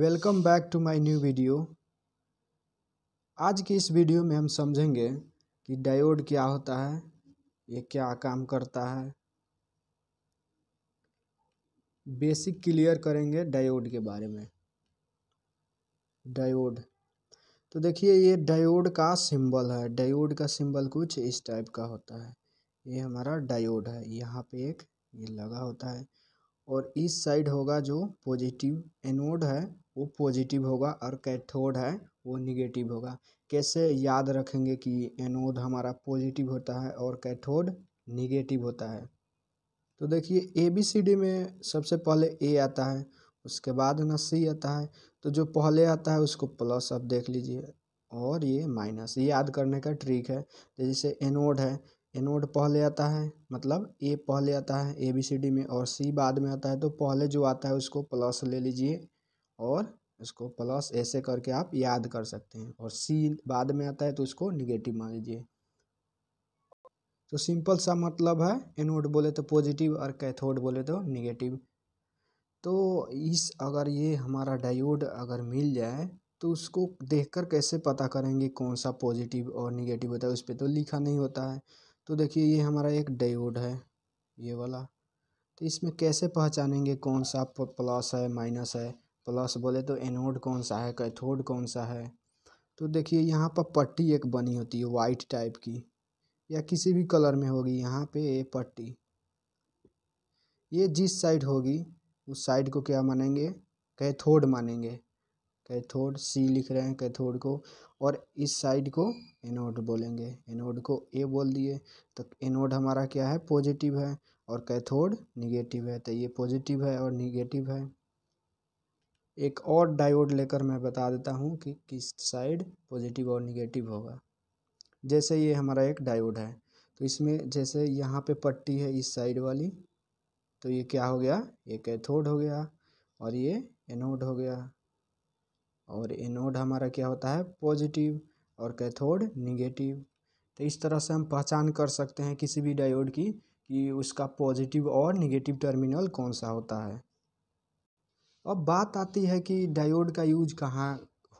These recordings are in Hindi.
Welcome back to my new video आज के इस वीडियो में हम समझेंगे कि डायोड क्या होता है ये क्या काम करता है बेसिक क्लियर करेंगे डायोड के बारे में डायोड तो देखिए ये डायोड का सिंबल है डायोड का सिंबल कुछ इस टाइप का होता है ये हमारा डायोड है यहाँ पे एक ये लगा होता है और इस साइड होगा जो पॉजिटिव एनोड है वो पॉजिटिव होगा और कैथोड है वो निगेटिव होगा कैसे याद रखेंगे कि एनोड हमारा पॉजिटिव होता है और कैथोड निगेटिव होता है तो देखिए ए बी सी डी में सबसे पहले ए आता है उसके बाद ना सी आता है तो जो पहले आता है उसको प्लस आप देख लीजिए और ये माइनस याद करने का ट्रिक है जैसे एनोड है एनोड पहले आता है मतलब ए पहले आता है ए बी सी डी में और सी बाद में आता है तो पहले जो आता है उसको प्लस ले लीजिए और इसको प्लस ऐसे करके आप याद कर सकते हैं और सी बाद में आता है तो इसको निगेटिव मान लीजिए तो सिंपल सा मतलब है एनोड बोले तो पॉजिटिव और कैथोड बोले तो निगेटिव तो इस अगर ये हमारा डायोड अगर मिल जाए तो उसको देखकर कैसे पता करेंगे कौन सा पॉजिटिव और निगेटिव होता है उस पर तो लिखा नहीं होता है तो देखिए ये हमारा एक डायोड है ये वाला तो इसमें कैसे पहचानेंगे कौन सा प्लस है माइनस है प्लस बोले तो एनोड कौन सा है कैथोड कौन सा है तो देखिए यहाँ पर पट्टी एक बनी होती है वाइट टाइप की या किसी भी कलर में होगी यहाँ पे ये पट्टी ये जिस साइड होगी उस साइड को क्या मानेंगे कैथोड मानेंगे कैथोड सी लिख रहे हैं कैथोड को और इस साइड को एनोड बोलेंगे एनोड को ए बोल दिए तो एनोड हमारा क्या है पॉजिटिव है और कैथोड निगेटिव है तो ये पॉजिटिव है और निगेटिव है एक और डायोड लेकर मैं बता देता हूँ कि किस साइड पॉजिटिव और निगेटिव होगा जैसे ये हमारा एक डायोड है तो इसमें जैसे यहाँ पे पट्टी है इस साइड वाली तो ये क्या हो गया ये कैथोड हो गया और ये एनोड हो गया और एनोड हमारा क्या होता है पॉजिटिव और कैथोड निगेटिव तो इस तरह से हम पहचान कर सकते हैं किसी भी डायोड की कि उसका पॉजिटिव और निगेटिव टर्मिनल कौन सा होता है अब बात आती है कि डायोड का यूज कहाँ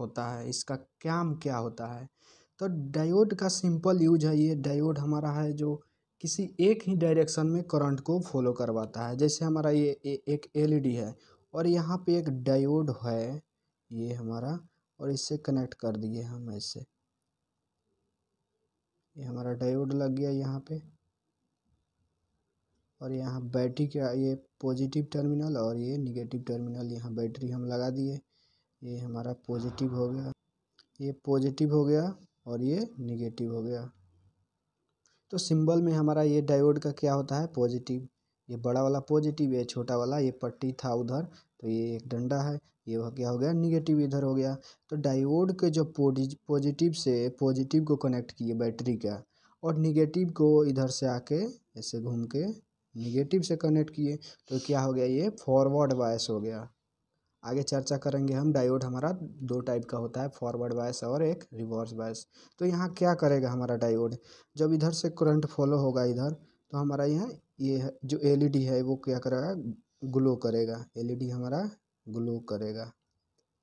होता है इसका काम क्या होता है तो डायोड का सिंपल यूज है ये डायोड हमारा है जो किसी एक ही डायरेक्शन में करंट को फॉलो करवाता है जैसे हमारा ये ए, एक एलईडी है और यहाँ पे एक डायोड है ये हमारा और इससे कनेक्ट कर दिए हम ऐसे ये हमारा डायोड लग गया यहाँ पे और यहाँ बैटरी का ये पॉजिटिव टर्मिनल और ये निगेटिव टर्मिनल यहाँ बैटरी हम लगा दिए ये हमारा पॉजिटिव हो गया ये पॉजिटिव हो गया और ये निगेटिव हो गया तो सिंबल में हमारा ये डायोड का क्या होता है पॉजिटिव ये बड़ा वाला पॉजिटिव है छोटा वाला ये पट्टी था उधर तो ये एक डंडा है ये वह क्या हो गया निगेटिव इधर हो गया तो डायोड के जो पॉजिटिव से पॉजिटिव को कनेक्ट किए बैटरी का और निगेटिव को इधर से आके ऐसे घूम के निगेटिव से कनेक्ट किए तो क्या हो गया ये फॉरवर्ड बायस हो गया आगे चर्चा करेंगे हम डायोड हमारा दो टाइप का होता है फॉरवर्ड बायस और एक रिवर्स बायस तो यहाँ क्या करेगा हमारा डायोड जब इधर से करंट फॉलो होगा इधर तो हमारा यहाँ ये जो एलईडी है वो क्या करेगा ग्लो करेगा एलईडी हमारा ग्लो करेगा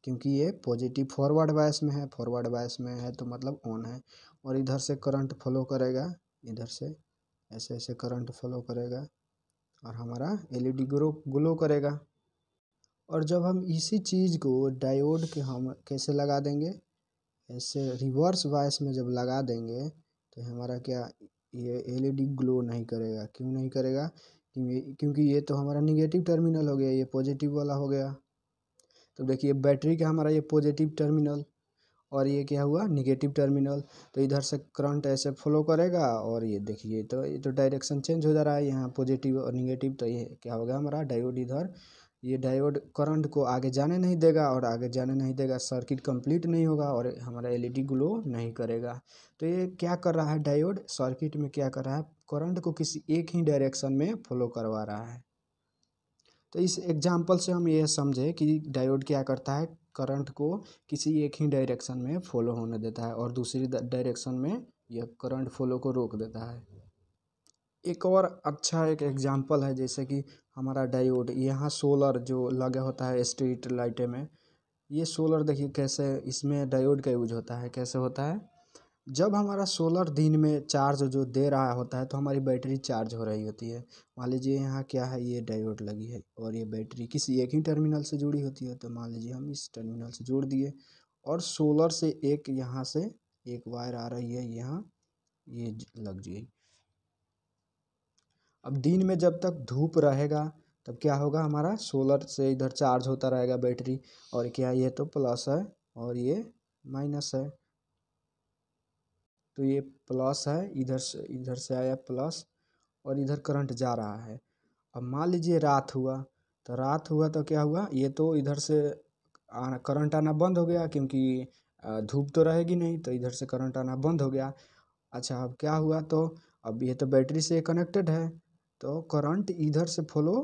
क्योंकि ये पॉजिटिव फॉरवर्ड बायस में है फॉरवर्ड बायस में है तो मतलब ऑन है और इधर से करंट फॉलो करेगा इधर से ऐसे ऐसे करंट फॉलो करेगा और हमारा एलईडी e ग्रो ग्लो करेगा और जब हम इसी चीज़ को डायोड के हम कैसे लगा देंगे ऐसे रिवर्स वाइस में जब लगा देंगे तो हमारा क्या ये एलईडी ग्लो e नहीं करेगा क्यों नहीं करेगा क्योंकि ये तो हमारा निगेटिव टर्मिनल हो गया ये पॉजिटिव वाला हो गया तो देखिए बैटरी का हमारा ये पॉजिटिव टर्मिनल और ये क्या हुआ निगेटिव टर्मिनल तो इधर से करंट ऐसे फ्लो करेगा और ये देखिए तो ये तो डायरेक्शन चेंज हो जा रहा है यहाँ पॉजिटिव और निगेटिव तो ये क्या होगा हमारा डायोड इधर ये डायोड करंट को आगे जाने नहीं देगा और आगे जाने नहीं देगा सर्किट कंप्लीट नहीं होगा और हमारा एलईडी ग्लो e नहीं करेगा तो ये क्या कर रहा है डायोड सर्किट में क्या कर रहा है करंट को किसी एक ही डायरेक्शन में फॉलो करवा रहा है तो इस एग्जाम्पल से हम ये समझे कि डायोड क्या करता है करंट को किसी एक ही डायरेक्शन में फॉलो होने देता है और दूसरी डायरेक्शन में यह करंट फॉलो को रोक देता है एक और अच्छा एक एग्जाम्पल है जैसे कि हमारा डायोड यहाँ सोलर जो लगा होता है स्ट्रीट लाइटें में ये सोलर देखिए कैसे इसमें डायोड का यूज होता है कैसे होता है जब हमारा सोलर दिन में चार्ज जो दे रहा होता है तो हमारी बैटरी चार्ज हो रही होती है मान लीजिए यहाँ क्या है ये डायोड लगी है और ये बैटरी किसी एक ही टर्मिनल से जुड़ी होती है तो मान लीजिए हम इस टर्मिनल से जोड़ दिए और सोलर से एक यहाँ से एक वायर आ रही है यहाँ ये लग गई अब दिन में जब तक धूप रहेगा तब क्या होगा हमारा सोलर से इधर चार्ज होता रहेगा बैटरी और क्या ये तो प्लस है और ये माइनस है तो ये प्लस है इधर से इधर से आया प्लस और इधर करंट जा रहा है अब मान लीजिए रात हुआ तो रात हुआ तो क्या हुआ ये तो इधर से आना करंट आना बंद हो गया क्योंकि धूप तो रहेगी नहीं तो इधर से करंट आना बंद हो गया अच्छा अब क्या हुआ तो अब ये तो बैटरी से कनेक्टेड है तो करंट इधर से फॉलो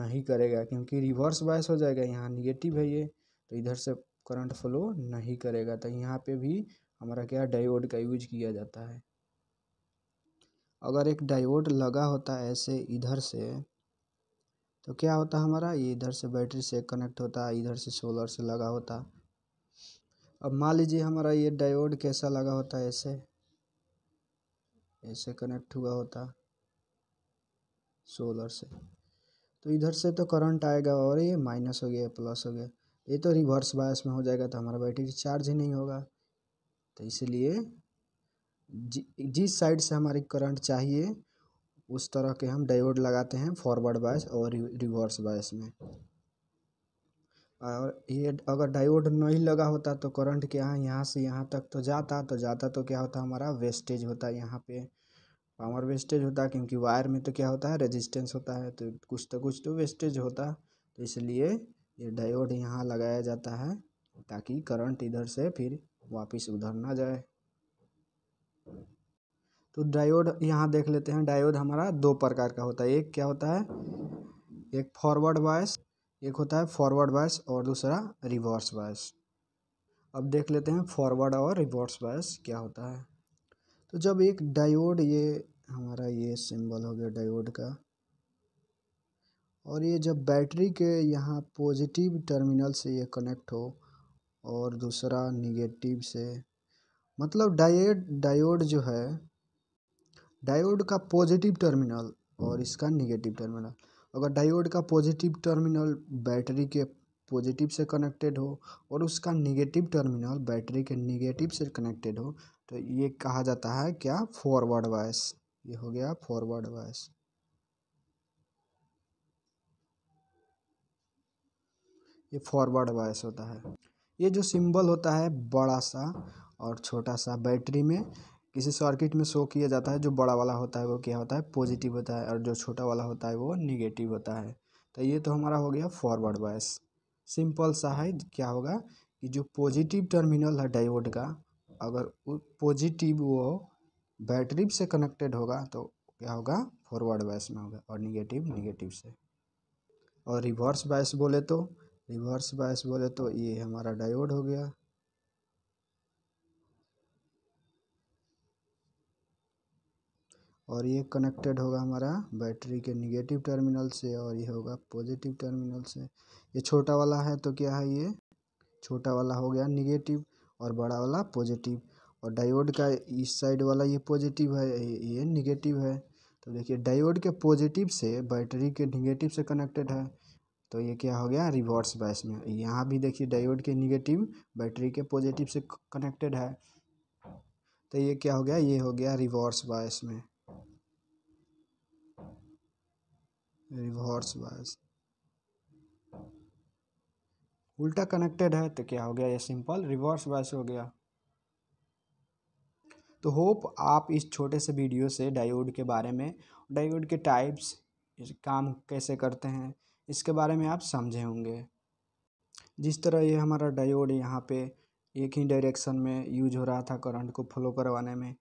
नहीं करेगा क्योंकि रिवर्स वाइस हो जाएगा यहाँ निगेटिव है ये तो इधर से करंट फ्लो नहीं करेगा तो यहाँ पे भी हमारा क्या डायोड का यूज किया जाता है अगर एक डायोड लगा होता है ऐसे इधर से तो क्या होता हमारा ये इधर से बैटरी से कनेक्ट होता है इधर से सोलर से लगा होता अब मान लीजिए हमारा ये डायोड कैसा लगा होता है ऐसे ऐसे कनेक्ट हुआ होता सोलर से तो इधर से तो करंट आएगा और ये माइनस हो गया प्लस हो गया ये तो रिवर्स बायस में हो जाएगा तो हमारा बैटरी चार्ज ही नहीं होगा तो इसलिए जि जिस साइड से हमारी करंट चाहिए उस तरह के हम डायोड लगाते हैं फॉरवर्ड बायस और रिवर्स बायस में और ये अगर डायोड नहीं लगा होता तो करंट क्या है यहाँ से यहाँ तक तो जाता तो जाता तो क्या होता हमारा वेस्टेज होता है यहाँ पे पावर वेस्टेज होता है क्योंकि वायर में तो क्या होता है रेजिस्टेंस होता है तो कुछ तो कुछ तो वेस्टेज होता तो इसलिए ये डायोड यहाँ लगाया जाता है ताकि करंट इधर से फिर वापस उधर ना जाए तो डायोड यहाँ देख लेते हैं डायोड हमारा दो प्रकार का होता है एक क्या होता है एक फॉरवर्ड बायस एक होता है फॉरवर्ड वॉयस और दूसरा रिवर्स वॉयस अब देख लेते हैं फॉरवर्ड और रिवर्स वॉयस क्या होता है तो जब एक डायोड ये हमारा ये सिंबल हो गया डायोड का और ये जब बैटरी के यहाँ पॉजिटिव टर्मिनल से ये कनेक्ट हो और दूसरा निगेटिव से मतलब डायोड डायोड जो है डायोड का पॉजिटिव टर्मिनल और हम्म। इसका निगेटिव टर्मिनल अगर डायोड का पॉजिटिव टर्मिनल बैटरी के पॉजिटिव से कनेक्टेड हो और उसका निगेटिव टर्मिनल बैटरी के निगेटिव से कनेक्टेड हो तो ये कहा जाता है क्या फॉरवर्ड वायस ये हो गया फॉरवर्ड वायस ये फॉरवर्ड वायस होता है ये जो सिंबल होता है बड़ा सा और छोटा सा बैटरी में किसी सर्किट में शो किया जाता है जो बड़ा वाला होता है वो क्या होता है पॉजिटिव होता है और जो छोटा वाला होता है वो निगेटिव होता है तो ये तो हमारा हो गया फॉरवर्ड बायस सिंपल सा है क्या होगा कि जो पॉजिटिव टर्मिनल है डायोड का अगर पॉजिटिव वो बैटरी से कनेक्टेड होगा तो क्या होगा फॉरवर्ड बायस में होगा और निगेटिव निगेटिव से और रिवर्स बायस बोले तो रिवर्स बायस बोले तो ये हमारा डायोड हो गया और ये कनेक्टेड होगा हमारा बैटरी के निगेटिव टर्मिनल से और ये होगा पॉजिटिव टर्मिनल से ये छोटा वाला है तो क्या है ये छोटा वाला हो गया निगेटिव और बड़ा वाला पॉजिटिव और डायोड का इस साइड वाला ये पॉजिटिव है ये निगेटिव है तो देखिए डायोड के पॉजिटिव से बैटरी के निगेटिव से कनेक्टेड है तो ये क्या हो गया रिवर्स बैस में यहाँ भी देखिए डायोड के निगेटिव बैटरी के पॉजिटिव से कनेक्टेड है तो ये क्या हो गया ये हो गया रिवर्स बायस में रिवर्स बायस उल्टा कनेक्टेड है तो क्या हो गया ये सिंपल रिवर्स बायस हो गया तो होप आप इस छोटे से वीडियो से डायोड के बारे में डायोड के टाइप्स काम कैसे करते हैं इसके बारे में आप समझे होंगे जिस तरह ये हमारा डायोड यहाँ पे एक ही डायरेक्शन में यूज हो रहा था करंट को फ्लो करवाने में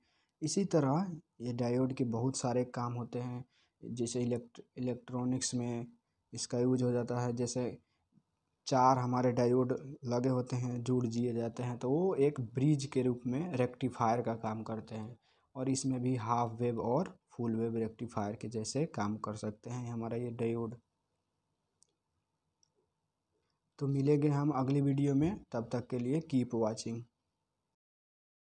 इसी तरह ये डायोड के बहुत सारे काम होते हैं जैसे इलेक्ट इलेक्ट्रॉनिक्स में इसका यूज हो जाता है जैसे चार हमारे डायोड लगे होते हैं जुड़ दिए जाते हैं तो वो एक ब्रिज के रूप में रेक्टिफायर का काम करते हैं और इसमें भी हाफ वेव और फुल वेव रेक्टिफायर के जैसे काम कर सकते हैं हमारा ये डायोड तो मिलेंगे हम अगली वीडियो में तब तक के लिए कीप वॉचिंग